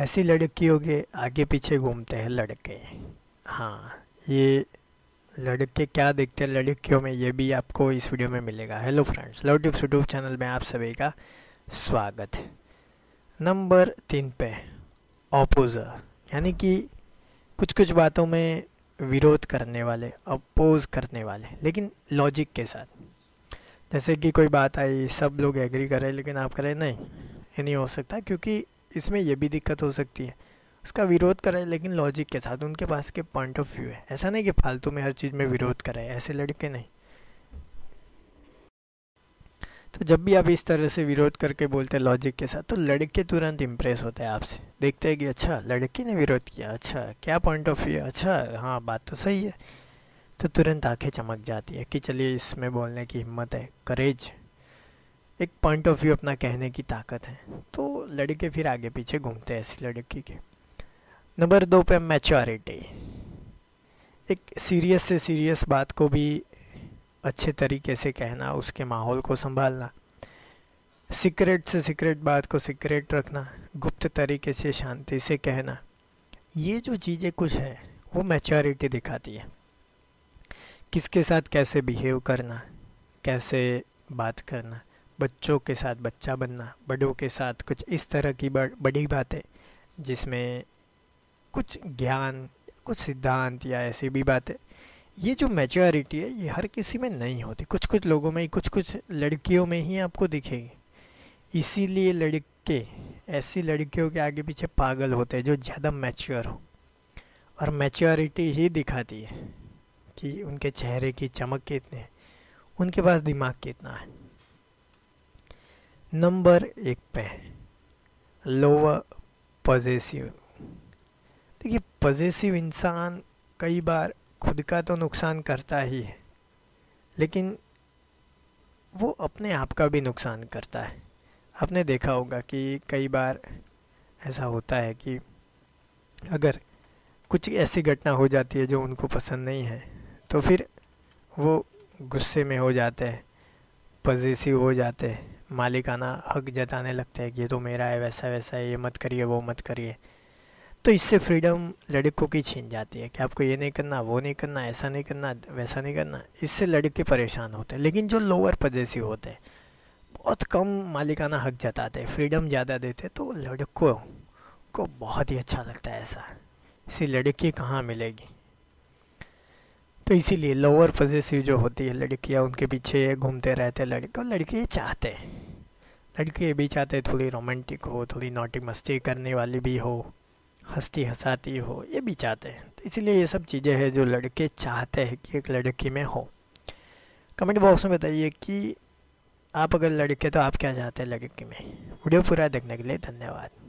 ऐसी लड़कियों के आगे पीछे घूमते हैं लड़के हाँ ये लड़के क्या देखते हैं लड़कियों में ये भी आपको इस वीडियो में मिलेगा hello friends love tube YouTube channel में आप सभी का स्वागत है नंबर तीन पे अपोज़र यानी कि कुछ कुछ बातों में विरोध करने वाले अपोज़ करने वाले लेकिन लॉजिक के साथ जैसे कि कोई बात आई सब लोग एग्री करें लेकिन आप करें नहीं ये नहीं हो सकता क्योंकि इसमें यह भी दिक्कत हो सकती है उसका विरोध कराए लेकिन लॉजिक के साथ उनके पास के पॉइंट ऑफ व्यू है ऐसा नहीं कि फालतू में हर चीज़ में विरोध कराए ऐसे लड़के नहीं तो जब भी आप इस तरह से विरोध करके बोलते हैं लॉजिक के साथ तो लड़के तुरंत इम्प्रेस होते हैं आपसे देखते हैं कि अच्छा लड़के ने विरोध किया अच्छा क्या पॉइंट ऑफ व्यू अच्छा हाँ बात तो सही है तो तुरंत आंखें चमक जाती है कि चलिए इसमें बोलने की हिम्मत है करेज एक पॉइंट ऑफ व्यू अपना कहने की ताकत है तो लड़के फिर आगे पीछे घूमते हैं ऐसी लड़की के नंबर दो पे मैच्योरिटी एक सीरियस से सीरियस बात को भी अच्छे तरीके से कहना उसके माहौल को संभालना सीक्रेट से सीक्रेट बात को सीक्रेट रखना गुप्त तरीके से शांति से कहना ये जो चीज़ें कुछ हैं वो मैच्योरिटी दिखाती है किसके साथ कैसे बिहेव करना कैसे बात करना बच्चों के साथ बच्चा बनना बड़ों के साथ कुछ इस तरह की बड़ी बातें जिसमें कुछ ज्ञान कुछ सिद्धांत या ऐसी भी बातें ये जो मेचोरिटी है ये हर किसी में नहीं होती कुछ कुछ लोगों में ही कुछ कुछ लड़कियों में ही आपको दिखेगी इसीलिए लड़के ऐसी लड़कियों के आगे पीछे पागल होते हैं जो ज़्यादा मैच्योर हो और मैच्योरिटी ही दिखाती है कि उनके चेहरे की चमक कितनी है उनके पास दिमाग कितना है नंबर एक पे लोअर पजेसिव देखिए पजेसिव इंसान कई बार खुद का तो नुकसान करता ही है लेकिन वो अपने आप का भी नुकसान करता है आपने देखा होगा कि कई बार ऐसा होता है कि अगर कुछ ऐसी घटना हो जाती है जो उनको पसंद नहीं है तो फिर वो गुस्से में हो जाते हैं पजेसिव हो जाते हैं मालिकाना हक जताने लगते हैं कि ये तो मेरा है वैसा वैसा है ये मत करिए वो मत करिए तो इससे फ्रीडम लड़कों की छीन जाती है कि आपको ये नहीं करना वो नहीं करना ऐसा नहीं करना वैसा नहीं करना इससे लड़के परेशान होते हैं लेकिन जो लोअर पजेसिव होते हैं बहुत कम मालिकाना हक जताते हैं फ्रीडम ज़्यादा देते तो लड़कों को बहुत ही अच्छा लगता है ऐसा इसी लड़की कहाँ मिलेगी तो इसीलिए लोअर पजेसिव जो होती है लड़कियाँ उनके पीछे घूमते रहते लड़के और लड़के चाहते हैं लड़के भी चाहते थोड़ी रोमांटिक हो थोड़ी नोटी मस्ती करने वाली भी हो हंसती हंसाती हो ये भी चाहते हैं तो इसीलिए ये सब चीज़ें हैं जो लड़के चाहते हैं कि एक लड़की में हो कमेंट बॉक्स में बताइए कि आप अगर लड़के तो आप क्या चाहते हैं लड़की में वीडियो पूरा देखने के लिए धन्यवाद